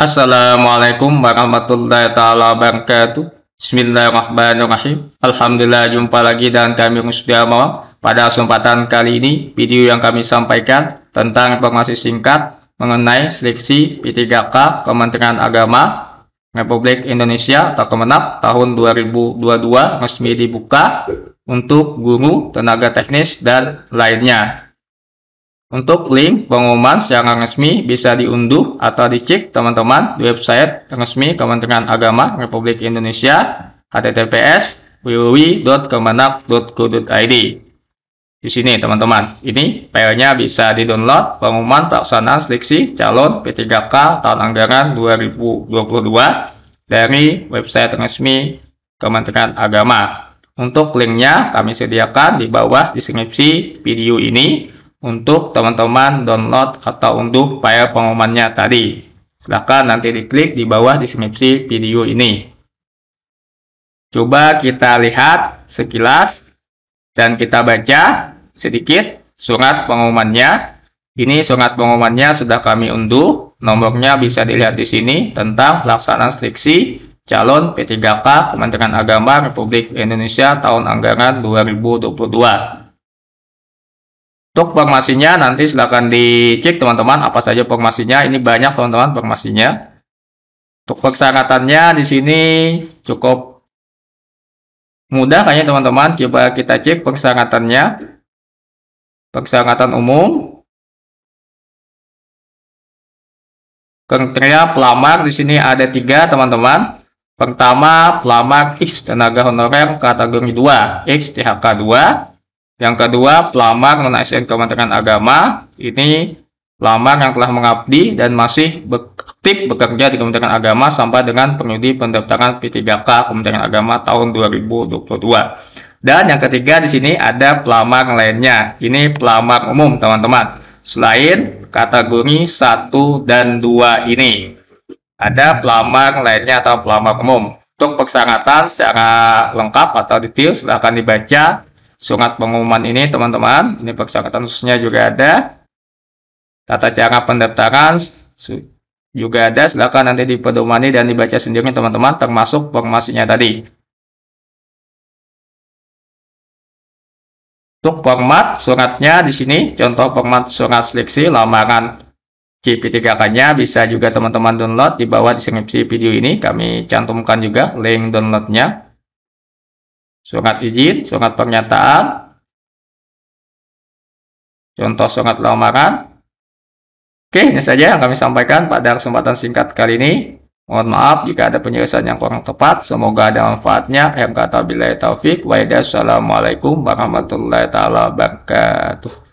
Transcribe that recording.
Assalamualaikum warahmatullahi taala wabarakatuh. Bismillahirrahmanirrahim. Alhamdulillah jumpa lagi dan kami sudah mau Pada kesempatan kali ini, video yang kami sampaikan tentang informasi singkat mengenai seleksi P3K Kementerian Agama Republik Indonesia atau Kemenap tahun 2022 resmi dibuka untuk guru, tenaga teknis, dan lainnya. Untuk link pengumuman secara resmi bisa diunduh atau dicek teman-teman di website resmi Kementerian Agama Republik Indonesia https www.kemenak.go.id Di sini teman-teman, ini filenya bisa didownload pengumuman pelaksanaan seleksi calon P3K tahun anggaran 2022 dari website resmi Kementerian Agama. Untuk linknya kami sediakan di bawah deskripsi video ini untuk teman-teman download atau unduh file pengumumannya tadi. Silahkan nanti diklik di bawah deskripsi video ini. Coba kita lihat sekilas dan kita baca sedikit surat pengumumannya. Ini surat pengumumannya sudah kami unduh. Nomornya bisa dilihat di sini tentang pelaksanaan seleksi calon P3K Kementerian Agama Republik Indonesia tahun anggaran 2022. Untuk formasinya nanti silahkan dicek teman-teman apa saja formasinya. Ini banyak teman-teman formasinya. Untuk persyaratannya di sini cukup mudah kayaknya teman-teman. Coba kita cek persyaratannya. Persyaratan umum. Kriteria pelamar di sini ada tiga teman-teman. Pertama, pelamar X tenaga honorer kategori 2, X THK 2 yang kedua, pelamar non ASN Kementerian Agama. Ini pelamar yang telah mengabdi dan masih aktif bekerja di Kementerian Agama sampai dengan penyidik pendaftaran P3K Kementerian Agama tahun 2022. Dan yang ketiga di sini ada pelamar lainnya. Ini pelamar umum, teman-teman. Selain kategori 1 dan 2 ini, ada pelamar lainnya atau pelamar umum. Untuk persyaratan secara lengkap atau detail silahkan dibaca surat pengumuman ini teman-teman. Ini persyaratan khususnya juga ada. Tata cara pendaftaran juga ada. Silahkan nanti dipedomani dan dibaca sendiri teman-teman termasuk formasinya tadi. Untuk format suratnya di sini, contoh format surat seleksi lamaran CP3K-nya bisa juga teman-teman download di bawah deskripsi video ini. Kami cantumkan juga link downloadnya surat izin, surat pernyataan, contoh surat lamaran. Oke, ini saja yang kami sampaikan pada kesempatan singkat kali ini. Mohon maaf jika ada penjelasan yang kurang tepat. Semoga ada manfaatnya. Yang kata bila taufik. Assalamualaikum warahmatullahi wabarakatuh.